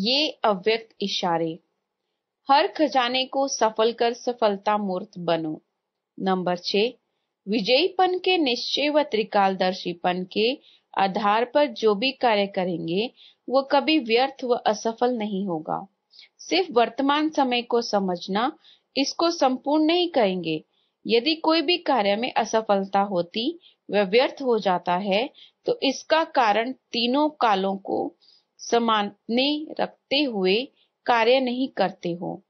ये अव्यक्त इशारे हर खजाने को सफल कर सफलता मूर्त बनो नंबर छह विजयीपन के निश्चय व त्रिकालदर्शीपन के आधार पर जो भी कार्य करेंगे वो कभी व्यर्थ व असफल नहीं होगा सिर्फ वर्तमान समय को समझना इसको संपूर्ण नहीं कहेंगे यदि कोई भी कार्य में असफलता होती व्यर्थ हो जाता है तो इसका कारण तीनों कालों को समाने रखते हुए कार्य नहीं करते हो